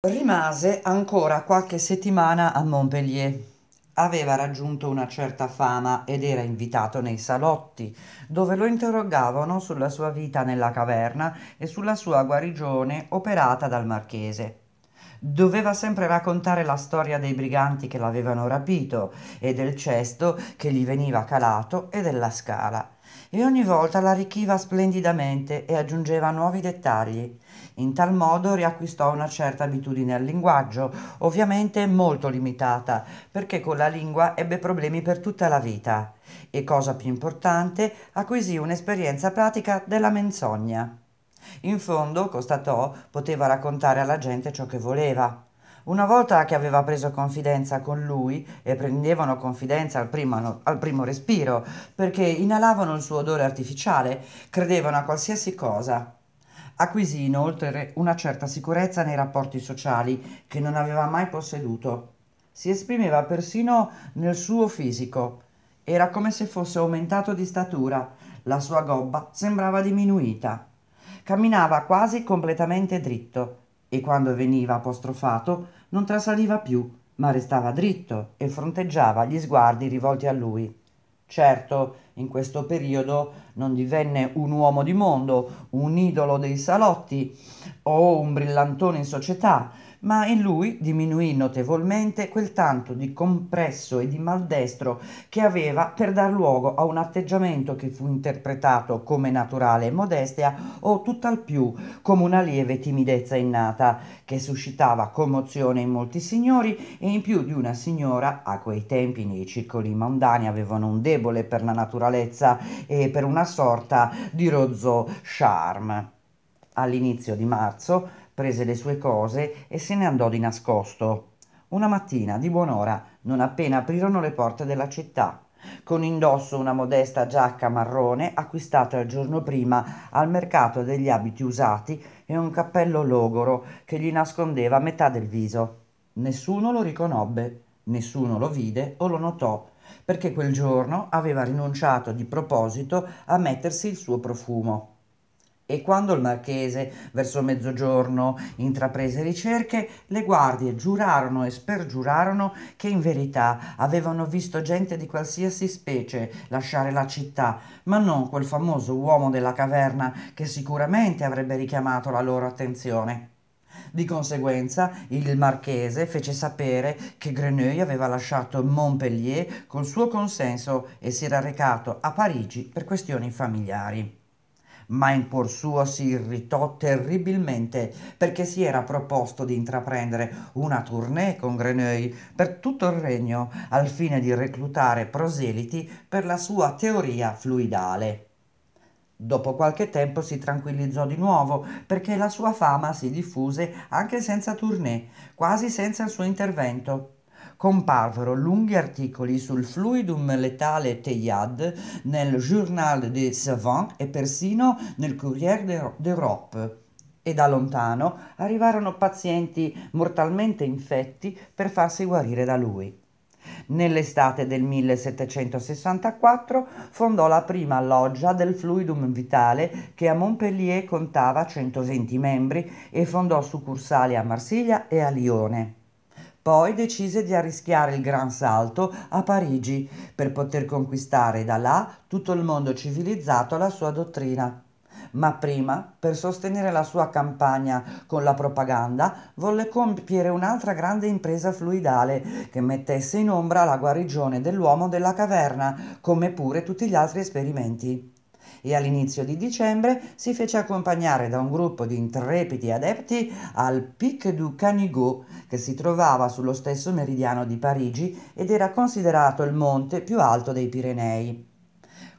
Rimase ancora qualche settimana a Montpellier. Aveva raggiunto una certa fama ed era invitato nei salotti, dove lo interrogavano sulla sua vita nella caverna e sulla sua guarigione operata dal marchese. Doveva sempre raccontare la storia dei briganti che l'avevano rapito e del cesto che gli veniva calato e della scala e ogni volta l'arricchiva splendidamente e aggiungeva nuovi dettagli. In tal modo riacquistò una certa abitudine al linguaggio, ovviamente molto limitata, perché con la lingua ebbe problemi per tutta la vita. E cosa più importante, acquisì un'esperienza pratica della menzogna. In fondo, constatò, poteva raccontare alla gente ciò che voleva. Una volta che aveva preso confidenza con lui, e prendevano confidenza al primo, al primo respiro, perché inalavano il suo odore artificiale, credevano a qualsiasi cosa. Acquisì inoltre una certa sicurezza nei rapporti sociali che non aveva mai posseduto. Si esprimeva persino nel suo fisico. Era come se fosse aumentato di statura, la sua gobba sembrava diminuita. Camminava quasi completamente dritto e quando veniva apostrofato non trasaliva più, ma restava dritto e fronteggiava gli sguardi rivolti a lui. Certo, in questo periodo non divenne un uomo di mondo, un idolo dei salotti o un brillantone in società, ma in lui diminuì notevolmente quel tanto di compresso e di maldestro che aveva per dar luogo a un atteggiamento che fu interpretato come naturale modestia o tutt'al più come una lieve timidezza innata che suscitava commozione in molti signori e in più di una signora a quei tempi nei circoli mondani avevano un debole per la naturalezza e per una sorta di rozzo charme all'inizio di marzo prese le sue cose e se ne andò di nascosto. Una mattina, di buon'ora, non appena aprirono le porte della città, con indosso una modesta giacca marrone acquistata il giorno prima al mercato degli abiti usati e un cappello logoro che gli nascondeva metà del viso. Nessuno lo riconobbe, nessuno lo vide o lo notò, perché quel giorno aveva rinunciato di proposito a mettersi il suo profumo. E quando il marchese, verso mezzogiorno, intraprese ricerche, le guardie giurarono e spergiurarono che in verità avevano visto gente di qualsiasi specie lasciare la città, ma non quel famoso uomo della caverna che sicuramente avrebbe richiamato la loro attenzione. Di conseguenza il marchese fece sapere che Greneuil aveva lasciato Montpellier col suo consenso e si era recato a Parigi per questioni familiari ma in cuor suo si irritò terribilmente perché si era proposto di intraprendere una tournée con Greneuil per tutto il regno al fine di reclutare proseliti per la sua teoria fluidale. Dopo qualche tempo si tranquillizzò di nuovo perché la sua fama si diffuse anche senza tournée, quasi senza il suo intervento comparvero lunghi articoli sul fluidum letale Teyad nel Journal des Savants e persino nel Courrier d'Europe e da lontano arrivarono pazienti mortalmente infetti per farsi guarire da lui. Nell'estate del 1764 fondò la prima loggia del Fluidum Vitale che a Montpellier contava 120 membri e fondò succursali a Marsiglia e a Lione. Poi decise di arrischiare il gran salto a Parigi per poter conquistare da là tutto il mondo civilizzato alla sua dottrina. Ma prima, per sostenere la sua campagna con la propaganda, volle compiere un'altra grande impresa fluidale che mettesse in ombra la guarigione dell'uomo della caverna, come pure tutti gli altri esperimenti e all'inizio di dicembre si fece accompagnare da un gruppo di intrepidi adepti al Pic du Canigou, che si trovava sullo stesso meridiano di Parigi ed era considerato il monte più alto dei Pirenei.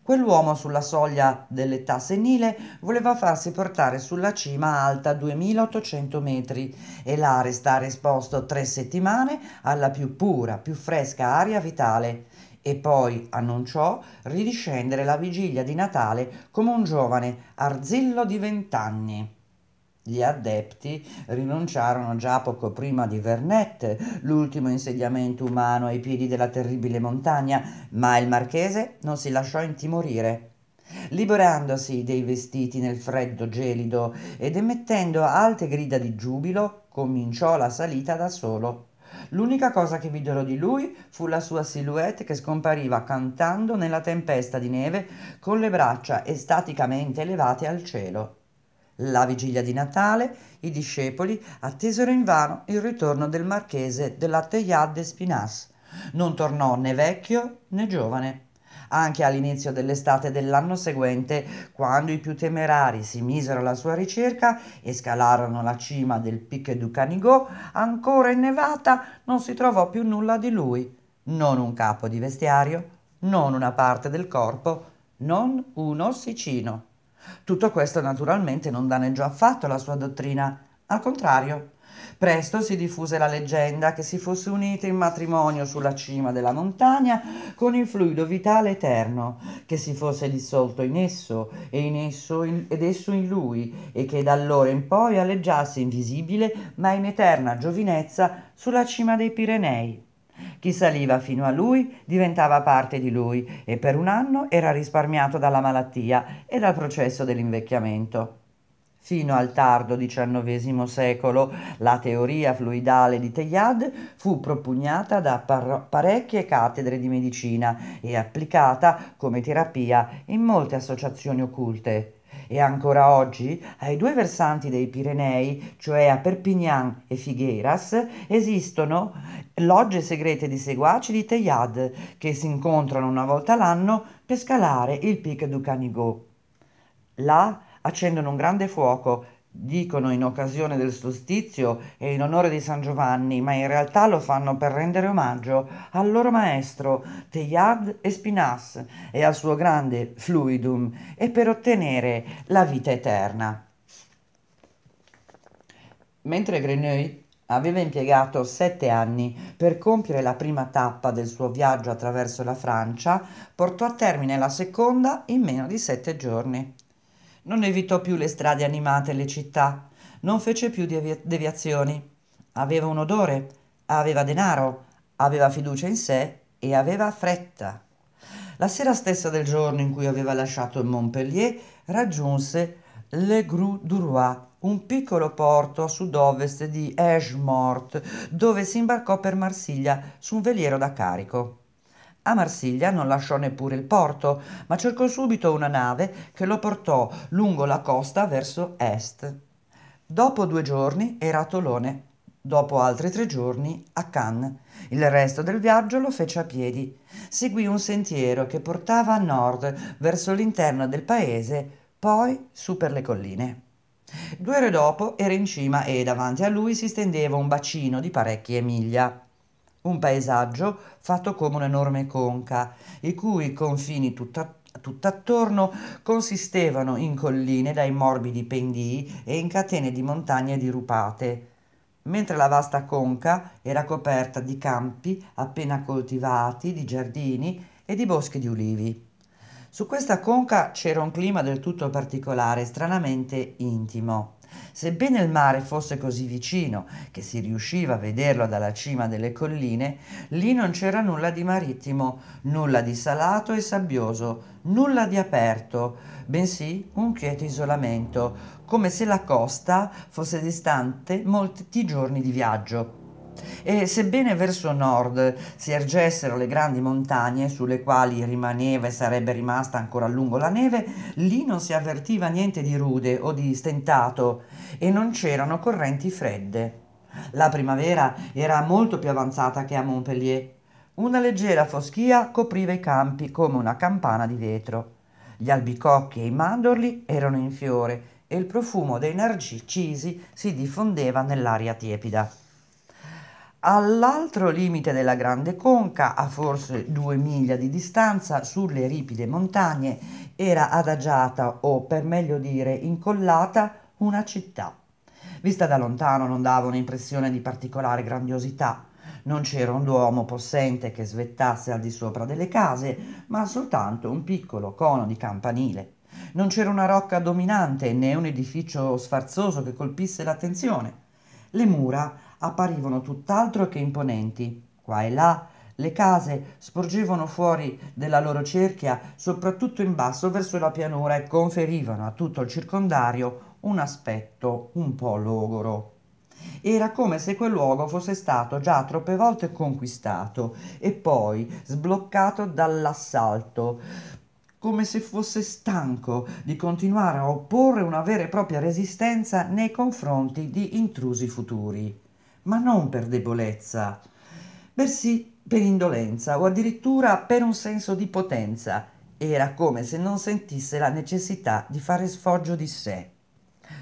Quell'uomo sulla soglia dell'età senile voleva farsi portare sulla cima alta 2800 metri e là restare esposto tre settimane alla più pura, più fresca aria vitale e poi annunciò ridiscendere la vigilia di Natale come un giovane arzillo di vent'anni. Gli adepti rinunciarono già poco prima di Vernette, l'ultimo insediamento umano ai piedi della terribile montagna, ma il marchese non si lasciò intimorire. Liberandosi dei vestiti nel freddo gelido ed emettendo alte grida di giubilo, cominciò la salita da solo. L'unica cosa che videro di lui fu la sua silhouette che scompariva cantando nella tempesta di neve con le braccia estaticamente elevate al cielo. La vigilia di Natale i discepoli attesero invano il ritorno del marchese della Teilhard de Spinas. Non tornò né vecchio né giovane anche all'inizio dell'estate dell'anno seguente, quando i più temerari si misero alla sua ricerca e scalarono la cima del Pic du Canigò, ancora innevata, non si trovò più nulla di lui, non un capo di vestiario, non una parte del corpo, non un ossicino. Tutto questo naturalmente non danneggiò affatto la sua dottrina, al contrario, Presto si diffuse la leggenda che si fosse unito in matrimonio sulla cima della montagna con il fluido vitale eterno, che si fosse dissolto in esso, e in esso in, ed esso in lui, e che da allora in poi alleggiasse invisibile ma in eterna giovinezza sulla cima dei Pirenei. Chi saliva fino a lui diventava parte di lui e per un anno era risparmiato dalla malattia e dal processo dell'invecchiamento. Fino al tardo XIX secolo la teoria fluidale di Teilhard fu propugnata da parecchie cattedre di medicina e applicata come terapia in molte associazioni occulte. E ancora oggi ai due versanti dei Pirenei, cioè a Perpignan e Figueras, esistono logge segrete di seguaci di Teilhard che si incontrano una volta l'anno per scalare il Pic du Canigò. Là accendono un grande fuoco, dicono in occasione del solstizio e in onore di San Giovanni, ma in realtà lo fanno per rendere omaggio al loro maestro Teilhard e e al suo grande Fluidum e per ottenere la vita eterna. Mentre Grenouille aveva impiegato sette anni per compiere la prima tappa del suo viaggio attraverso la Francia, portò a termine la seconda in meno di sette giorni. Non evitò più le strade animate e le città, non fece più devia- deviazioni. Aveva un odore, aveva denaro, aveva fiducia in sé e aveva fretta. La sera stessa del giorno in cui aveva lasciato Montpellier raggiunse Le Gru du Roi, un piccolo porto a sud-ovest di Aigues-Mortes, dove si imbarcò per Marsiglia su un veliero da carico. A Marsiglia non lasciò neppure il porto, ma cercò subito una nave che lo portò lungo la costa verso est. Dopo due giorni era a Tolone, dopo altri tre giorni a Cannes. Il resto del viaggio lo fece a piedi. Seguì un sentiero che portava a nord verso l'interno del paese, poi su per le colline. Due ore dopo era in cima e davanti a lui si stendeva un bacino di parecchie miglia un paesaggio fatto come un'enorme conca, i cui confini tutt'attorno consistevano in colline dai morbidi pendii e in catene di montagne dirupate, mentre la vasta conca era coperta di campi appena coltivati, di giardini e di boschi di ulivi. Su questa conca c'era un clima del tutto particolare, stranamente intimo. Sebbene il mare fosse così vicino che si riusciva a vederlo dalla cima delle colline, lì non c'era nulla di marittimo, nulla di salato e sabbioso, nulla di aperto, bensì un quieto isolamento, come se la costa fosse distante molti giorni di viaggio e sebbene verso nord si ergessero le grandi montagne sulle quali rimaneva e sarebbe rimasta ancora a lungo la neve, lì non si avvertiva niente di rude o di stentato e non c'erano correnti fredde. La primavera era molto più avanzata che a Montpellier. Una leggera foschia copriva i campi come una campana di vetro. Gli albicocchi e i mandorli erano in fiore e il profumo dei narcisi si diffondeva nell'aria tiepida. All'altro limite della Grande Conca, a forse due miglia di distanza, sulle ripide montagne, era adagiata o, per meglio dire, incollata una città. Vista da lontano non dava un'impressione di particolare grandiosità. Non c'era un duomo possente che svettasse al di sopra delle case, ma soltanto un piccolo cono di campanile. Non c'era una rocca dominante né un edificio sfarzoso che colpisse l'attenzione. Le mura apparivano tutt'altro che imponenti. Qua e là le case sporgevano fuori della loro cerchia, soprattutto in basso verso la pianura, e conferivano a tutto il circondario un aspetto un po' logoro. Era come se quel luogo fosse stato già troppe volte conquistato e poi sbloccato dall'assalto, come se fosse stanco di continuare a opporre una vera e propria resistenza nei confronti di intrusi futuri ma non per debolezza, bensì per indolenza o addirittura per un senso di potenza. Era come se non sentisse la necessità di fare sfoggio di sé.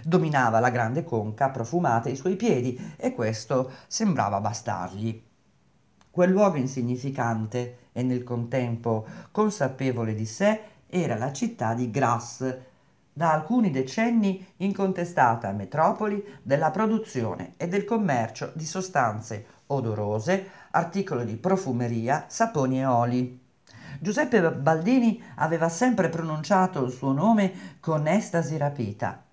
Dominava la grande conca profumata ai suoi piedi e questo sembrava bastargli. Quel luogo insignificante e nel contempo consapevole di sé era la città di Grasse, da alcuni decenni incontestata metropoli della produzione e del commercio di sostanze odorose, articoli di profumeria, saponi e oli. Giuseppe Baldini aveva sempre pronunciato il suo nome con estasi rapita.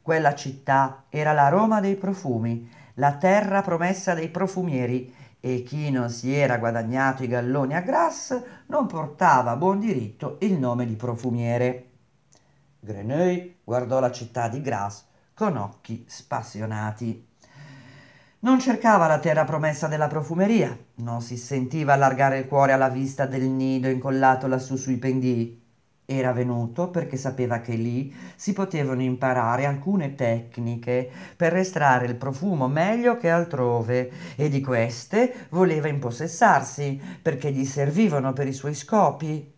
Quella città era la Roma dei profumi, la terra promessa dei profumieri e chi non si era guadagnato i galloni a grass non portava a buon diritto il nome di profumiere. Greneuil guardò la città di Grasse con occhi spassionati. Non cercava la terra promessa della profumeria, non si sentiva allargare il cuore alla vista del nido incollato lassù sui pendii. Era venuto perché sapeva che lì si potevano imparare alcune tecniche per estrarre il profumo meglio che altrove e di queste voleva impossessarsi perché gli servivano per i suoi scopi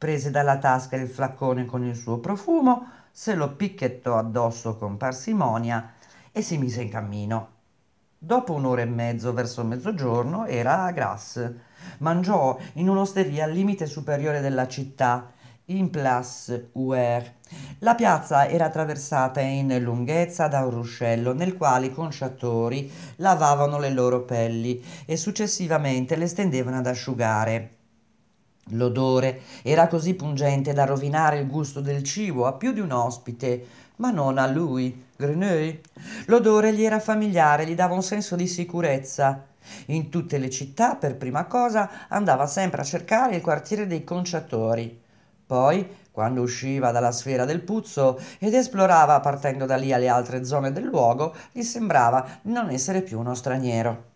prese dalla tasca il flaccone con il suo profumo, se lo picchettò addosso con parsimonia e si mise in cammino. Dopo un'ora e mezzo verso mezzogiorno era a Grasse. Mangiò in un'osteria al limite superiore della città, in Place Ouer. La piazza era attraversata in lunghezza da un ruscello nel quale i conciatori lavavano le loro pelli e successivamente le stendevano ad asciugare. L'odore era così pungente da rovinare il gusto del cibo a più di un ospite, ma non a lui, Greneuil. L'odore gli era familiare, gli dava un senso di sicurezza. In tutte le città, per prima cosa, andava sempre a cercare il quartiere dei conciatori. Poi, quando usciva dalla sfera del puzzo ed esplorava partendo da lì alle altre zone del luogo, gli sembrava non essere più uno straniero.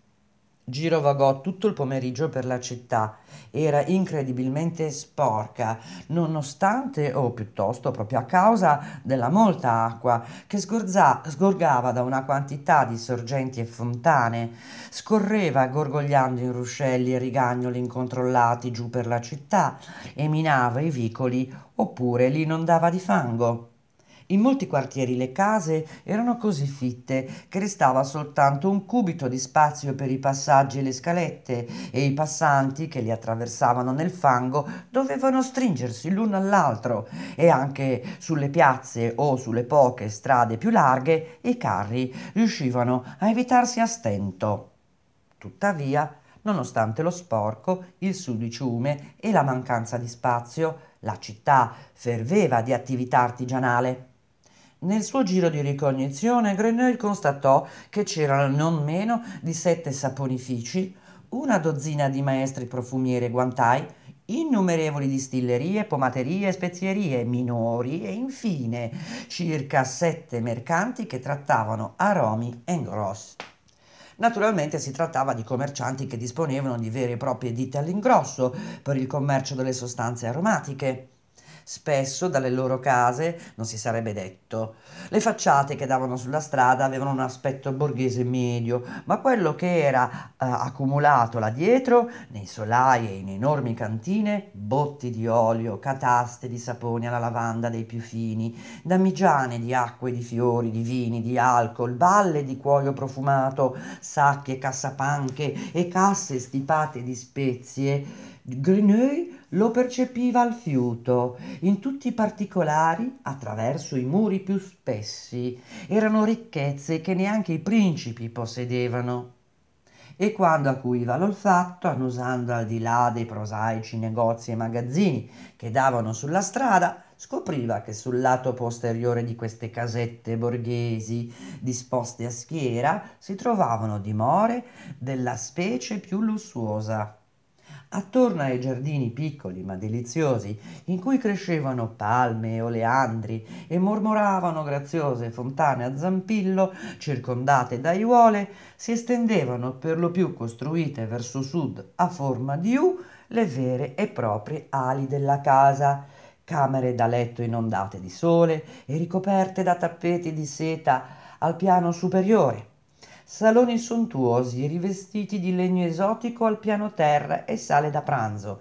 Girovagò tutto il pomeriggio per la città. Era incredibilmente sporca, nonostante, o piuttosto proprio a causa della molta acqua che sgorza, sgorgava da una quantità di sorgenti e fontane, scorreva gorgogliando in ruscelli e rigagnoli incontrollati giù per la città e minava i vicoli oppure li inondava di fango. In molti quartieri le case erano così fitte che restava soltanto un cubito di spazio per i passaggi e le scalette e i passanti che li attraversavano nel fango dovevano stringersi l'uno all'altro e anche sulle piazze o sulle poche strade più larghe i carri riuscivano a evitarsi a stento. Tuttavia, nonostante lo sporco, il sudiciume e la mancanza di spazio, la città ferveva di attività artigianale. Nel suo giro di ricognizione Grenoble constatò che c'erano non meno di sette saponifici, una dozzina di maestri profumieri e guantai, innumerevoli distillerie, pomaterie, e spezierie minori e infine circa sette mercanti che trattavano aromi e grossi. Naturalmente si trattava di commercianti che disponevano di vere e proprie ditte all'ingrosso per il commercio delle sostanze aromatiche spesso dalle loro case non si sarebbe detto. Le facciate che davano sulla strada avevano un aspetto borghese medio, ma quello che era eh, accumulato là dietro, nei solai e in enormi cantine, botti di olio, cataste di sapone alla lavanda dei più fini, damigiane di acque, di fiori, di vini, di alcol, balle di cuoio profumato, sacchi e cassapanche e casse stipate di spezie, Grineuil lo percepiva al fiuto, in tutti i particolari, attraverso i muri più spessi. Erano ricchezze che neanche i principi possedevano. E quando acuiva l'olfatto, annusando al di là dei prosaici negozi e magazzini che davano sulla strada, scopriva che sul lato posteriore di queste casette borghesi disposte a schiera si trovavano dimore della specie più lussuosa attorno ai giardini piccoli ma deliziosi, in cui crescevano palme e oleandri e mormoravano graziose fontane a zampillo, circondate da aiuole, si estendevano per lo più costruite verso sud a forma di U le vere e proprie ali della casa. Camere da letto inondate di sole e ricoperte da tappeti di seta al piano superiore, saloni sontuosi rivestiti di legno esotico al piano terra e sale da pranzo,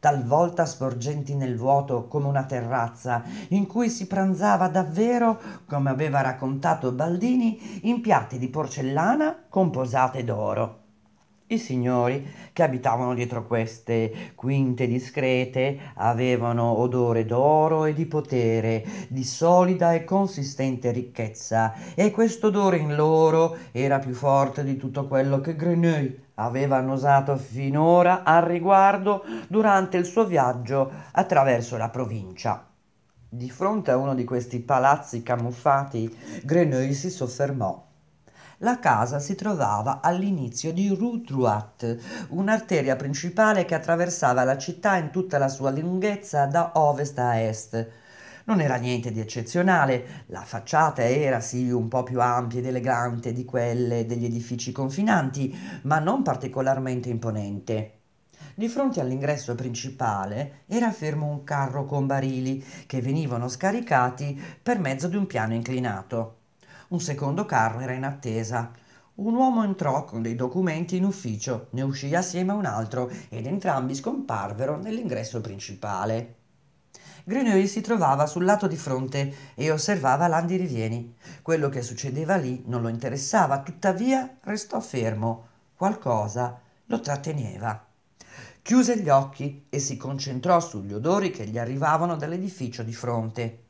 talvolta sporgenti nel vuoto come una terrazza, in cui si pranzava davvero, come aveva raccontato Baldini, in piatti di porcellana con posate d'oro. I signori che abitavano dietro queste quinte discrete avevano odore d'oro e di potere, di solida e consistente ricchezza, e quest'odore in loro era più forte di tutto quello che Grenouille aveva annusato finora al riguardo durante il suo viaggio attraverso la provincia. Di fronte a uno di questi palazzi camuffati, Grenouille si soffermò. La casa si trovava all'inizio di Rue Druat, un'arteria principale che attraversava la città in tutta la sua lunghezza da ovest a est. Non era niente di eccezionale, la facciata era sì un po' più ampia ed elegante di quelle degli edifici confinanti, ma non particolarmente imponente. Di fronte all'ingresso principale era fermo un carro con barili che venivano scaricati per mezzo di un piano inclinato. Un secondo carro era in attesa. Un uomo entrò con dei documenti in ufficio, ne uscì assieme a un altro ed entrambi scomparvero nell'ingresso principale. Grenouille si trovava sul lato di fronte e osservava l'andi rivieni. Quello che succedeva lì non lo interessava, tuttavia restò fermo. Qualcosa lo tratteneva. Chiuse gli occhi e si concentrò sugli odori che gli arrivavano dall'edificio di fronte.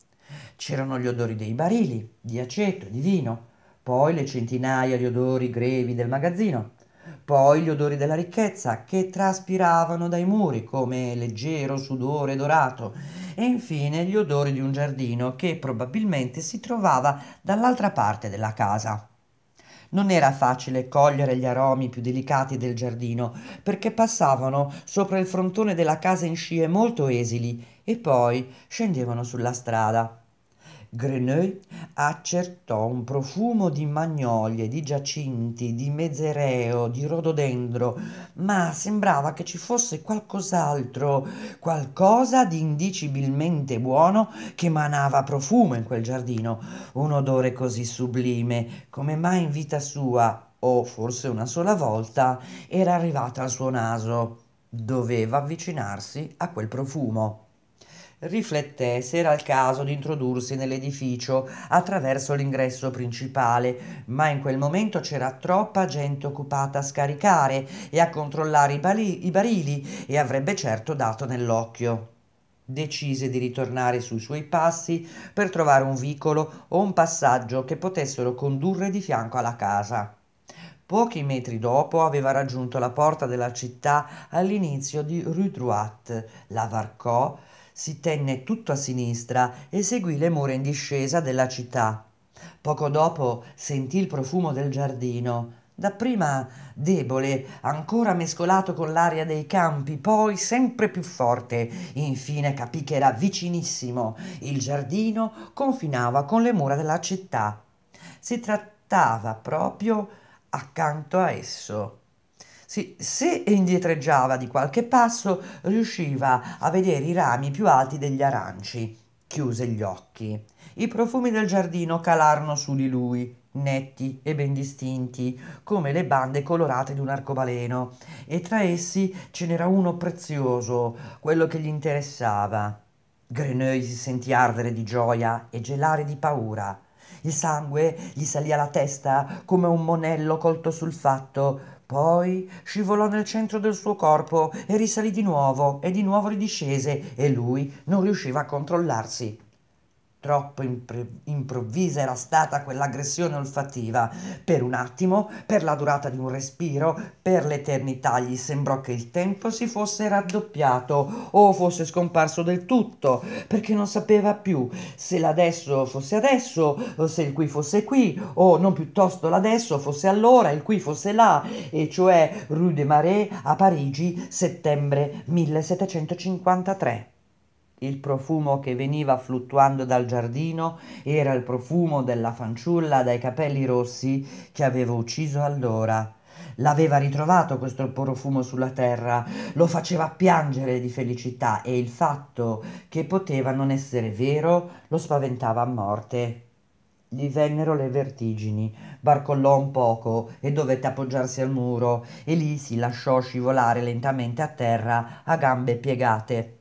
C'erano gli odori dei barili, di aceto, di vino, poi le centinaia di odori grevi del magazzino, poi gli odori della ricchezza che traspiravano dai muri come leggero sudore dorato e infine gli odori di un giardino che probabilmente si trovava dall'altra parte della casa. Non era facile cogliere gli aromi più delicati del giardino, perché passavano sopra il frontone della casa in scie molto esili e poi scendevano sulla strada. Greneuil accertò un profumo di magnolie, di giacinti, di mezereo, di rododendro, ma sembrava che ci fosse qualcos'altro, qualcosa di indicibilmente buono che emanava profumo in quel giardino, un odore così sublime come mai in vita sua, o forse una sola volta, era arrivato al suo naso. Doveva avvicinarsi a quel profumo rifletté se era il caso di introdursi nell'edificio attraverso l'ingresso principale, ma in quel momento c'era troppa gente occupata a scaricare e a controllare i, bali- i barili e avrebbe certo dato nell'occhio. Decise di ritornare sui suoi passi per trovare un vicolo o un passaggio che potessero condurre di fianco alla casa. Pochi metri dopo aveva raggiunto la porta della città all'inizio di Rue Droite, la varcò, si tenne tutto a sinistra e seguì le mura in discesa della città. Poco dopo sentì il profumo del giardino, dapprima debole, ancora mescolato con l'aria dei campi, poi sempre più forte. Infine capì che era vicinissimo. Il giardino confinava con le mura della città. Si trattava proprio accanto a esso. Sì, se indietreggiava di qualche passo, riusciva a vedere i rami più alti degli aranci. Chiuse gli occhi. I profumi del giardino calarono su di lui, netti e ben distinti, come le bande colorate di un arcobaleno, e tra essi ce n'era uno prezioso, quello che gli interessava. Greneuil si sentì ardere di gioia e gelare di paura. Il sangue gli salì alla testa come un monello colto sul fatto. Poi scivolò nel centro del suo corpo e risalì di nuovo e di nuovo ridiscese e lui non riusciva a controllarsi. Troppo impre- improvvisa era stata quell'aggressione olfattiva. Per un attimo, per la durata di un respiro, per l'eternità gli sembrò che il tempo si fosse raddoppiato o fosse scomparso del tutto, perché non sapeva più se l'adesso fosse adesso, o se il qui fosse qui, o non piuttosto l'adesso fosse allora, il qui fosse là, e cioè Rue des Marais a Parigi, settembre 1753. Il profumo che veniva fluttuando dal giardino era il profumo della fanciulla dai capelli rossi che avevo ucciso allora. L'aveva ritrovato questo profumo sulla terra, lo faceva piangere di felicità e il fatto che poteva non essere vero lo spaventava a morte. Gli vennero le vertigini, barcollò un poco e dovette appoggiarsi al muro e lì si lasciò scivolare lentamente a terra a gambe piegate.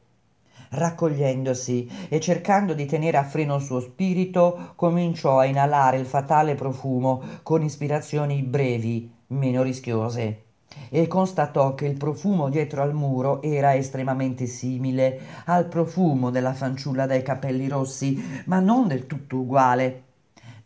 Raccogliendosi e cercando di tenere a freno il suo spirito, cominciò a inalare il fatale profumo con ispirazioni brevi, meno rischiose e constatò che il profumo dietro al muro era estremamente simile al profumo della fanciulla dai capelli rossi, ma non del tutto uguale.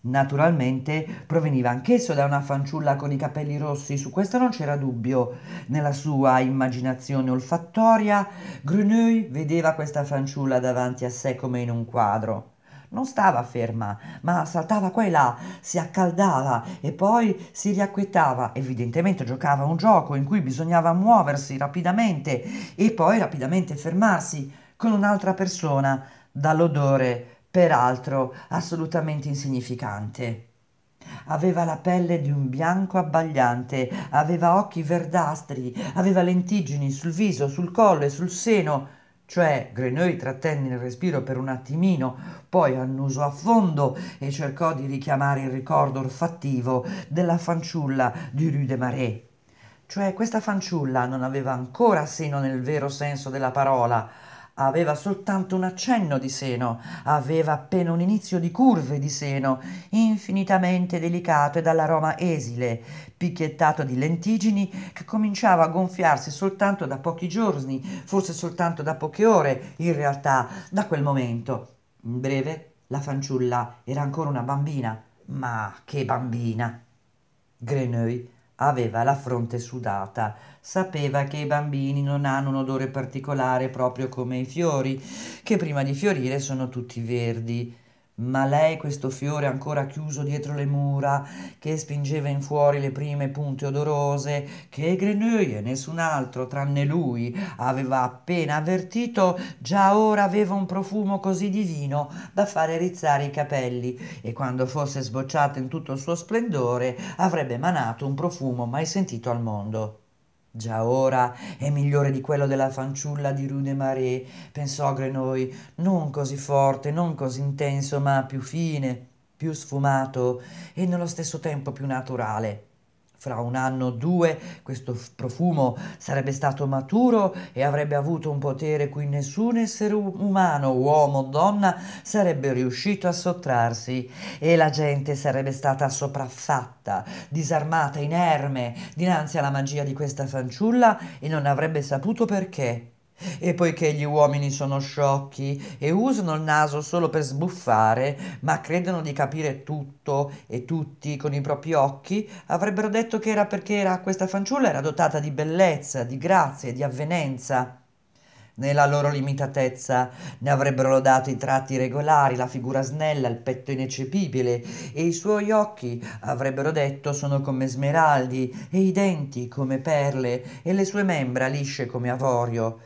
Naturalmente proveniva anch'esso da una fanciulla con i capelli rossi, su questo non c'era dubbio. Nella sua immaginazione olfattoria, Gruneuil vedeva questa fanciulla davanti a sé come in un quadro. Non stava ferma, ma saltava qua e là, si accaldava e poi si riacquietava. Evidentemente giocava un gioco in cui bisognava muoversi rapidamente e poi rapidamente fermarsi con un'altra persona dall'odore peraltro assolutamente insignificante. Aveva la pelle di un bianco abbagliante, aveva occhi verdastri, aveva lentiggini sul viso, sul collo e sul seno, cioè Grenoi trattenne il respiro per un attimino, poi annusò a fondo e cercò di richiamare il ricordo olfattivo della fanciulla di Rue de Marais. Cioè questa fanciulla non aveva ancora seno nel vero senso della parola, aveva soltanto un accenno di seno, aveva appena un inizio di curve di seno, infinitamente delicato e dall'aroma esile, picchiettato di lentigini, che cominciava a gonfiarsi soltanto da pochi giorni, forse soltanto da poche ore, in realtà, da quel momento. In breve, la fanciulla era ancora una bambina, ma che bambina! Greneuil aveva la fronte sudata. Sapeva che i bambini non hanno un odore particolare proprio come i fiori, che prima di fiorire sono tutti verdi ma lei questo fiore ancora chiuso dietro le mura, che spingeva in fuori le prime punte odorose, che Grenouille, nessun altro tranne lui, aveva appena avvertito, già ora aveva un profumo così divino da fare rizzare i capelli e quando fosse sbocciata in tutto il suo splendore avrebbe emanato un profumo mai sentito al mondo. Già ora è migliore di quello della fanciulla di Rue de Marais, pensò Grenoi, non così forte, non così intenso, ma più fine, più sfumato e nello stesso tempo più naturale fra un anno o due questo profumo sarebbe stato maturo e avrebbe avuto un potere cui nessun essere umano, uomo o donna, sarebbe riuscito a sottrarsi e la gente sarebbe stata sopraffatta, disarmata, inerme dinanzi alla magia di questa fanciulla e non avrebbe saputo perché. E poiché gli uomini sono sciocchi e usano il naso solo per sbuffare, ma credono di capire tutto e tutti con i propri occhi, avrebbero detto che era perché era, questa fanciulla era dotata di bellezza, di grazia e di avvenenza. Nella loro limitatezza ne avrebbero lodato i tratti regolari, la figura snella, il petto ineccepibile e i suoi occhi avrebbero detto sono come smeraldi e i denti come perle e le sue membra lisce come avorio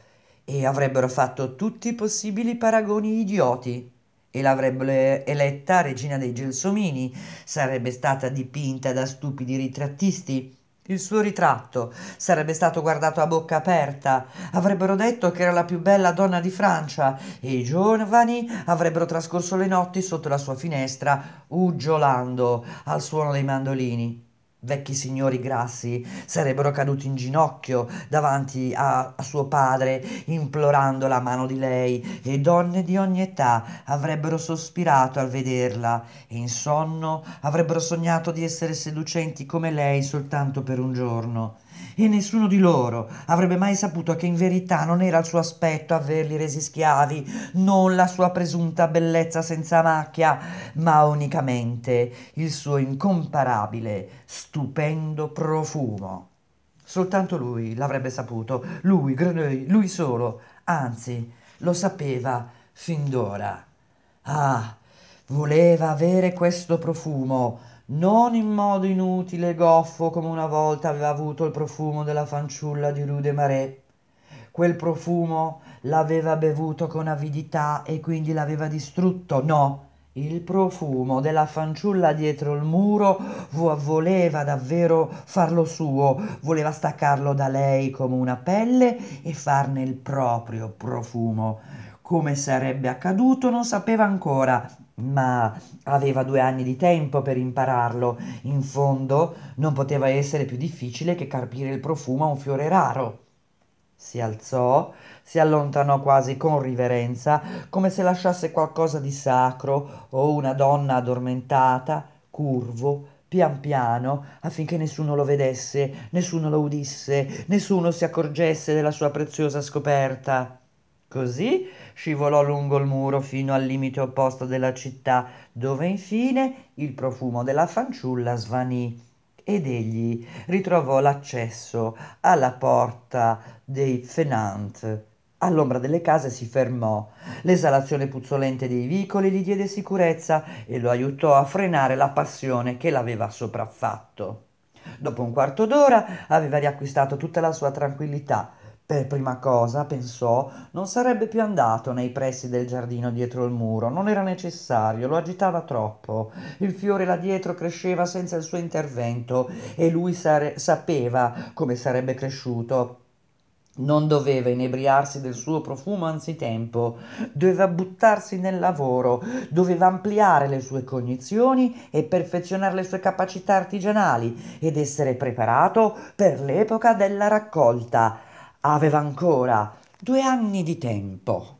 e avrebbero fatto tutti i possibili paragoni idioti e l'avrebbero eletta regina dei gelsomini, sarebbe stata dipinta da stupidi ritrattisti. Il suo ritratto sarebbe stato guardato a bocca aperta, avrebbero detto che era la più bella donna di Francia e i giovani avrebbero trascorso le notti sotto la sua finestra, uggiolando al suono dei mandolini vecchi signori grassi sarebbero caduti in ginocchio davanti a, a, suo padre implorando la mano di lei e donne di ogni età avrebbero sospirato al vederla e in sonno avrebbero sognato di essere seducenti come lei soltanto per un giorno e nessuno di loro avrebbe mai saputo che in verità non era il suo aspetto averli resi schiavi, non la sua presunta bellezza senza macchia, ma unicamente il suo incomparabile, stupendo profumo. Soltanto lui l'avrebbe saputo, lui, Greneuil, lui solo, anzi, lo sapeva fin d'ora. Ah, voleva avere questo profumo, non in modo inutile e goffo come una volta aveva avuto il profumo della fanciulla di Rue Marais. Quel profumo l'aveva bevuto con avidità e quindi l'aveva distrutto. No, il profumo della fanciulla dietro il muro vo- voleva davvero farlo suo, voleva staccarlo da lei come una pelle e farne il proprio profumo. Come sarebbe accaduto non sapeva ancora, ma aveva due anni di tempo per impararlo. In fondo non poteva essere più difficile che carpire il profumo a un fiore raro. Si alzò, si allontanò quasi con riverenza, come se lasciasse qualcosa di sacro o una donna addormentata, curvo, pian piano, affinché nessuno lo vedesse, nessuno lo udisse, nessuno si accorgesse della sua preziosa scoperta. Così scivolò lungo il muro fino al limite opposto della città, dove infine il profumo della fanciulla svanì ed egli ritrovò l'accesso alla porta dei Fenant. All'ombra delle case si fermò. L'esalazione puzzolente dei vicoli gli diede sicurezza e lo aiutò a frenare la passione che l'aveva sopraffatto. Dopo un quarto d'ora aveva riacquistato tutta la sua tranquillità per prima cosa, pensò, non sarebbe più andato nei pressi del giardino dietro il muro, non era necessario, lo agitava troppo. Il fiore là dietro cresceva senza il suo intervento e lui sare- sapeva come sarebbe cresciuto. Non doveva inebriarsi del suo profumo anzitempo, doveva buttarsi nel lavoro, doveva ampliare le sue cognizioni e perfezionare le sue capacità artigianali ed essere preparato per l'epoca della raccolta aveva ancora due anni di tempo.